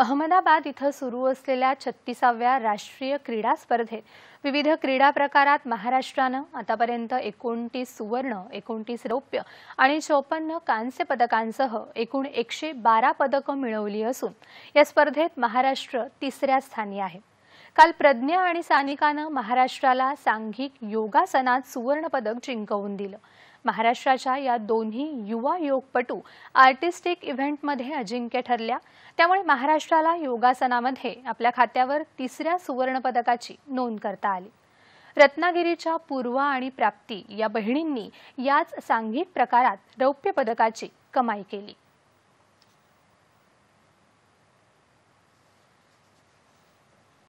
अहमदाबाद इथं सुरू असलेल्या छत्तीसाव्या राष्ट्रीय क्रीडा स्पर्धेत विविध क्रीडा प्रकारात महाराष्ट्रानं आतापर्यंत एकोणतीस सुवर्ण एकोणतीस रौप्य आणि चौपन्न कांस्य पदकांसह एकूण एकशे बारा पदकं मिळवली असून या स्पर्धेत महाराष्ट्र तिसऱ्या स्थानी आहे काल प्रज्ञा आणि सानिकानं महाराष्ट्राला सांघिक योगासनात सुवर्णपदक जिंकवून दिलं महाराष्ट्राच्या या दोन्ही युवा योगपटू आर्टिस्टिक इव्हेंटमध्ये अजिंक्य ठरल्या त्यामुळे महाराष्ट्राला योगासनामध्ये आपल्या खात्यावर तिसऱ्या सुवर्णपदकाची नोंद करता आली रत्नागिरीच्या पूर्वा आणि प्राप्ती या बहिणींनी याच सांघिक प्रकारात रौप्य पदकाची कमाई केली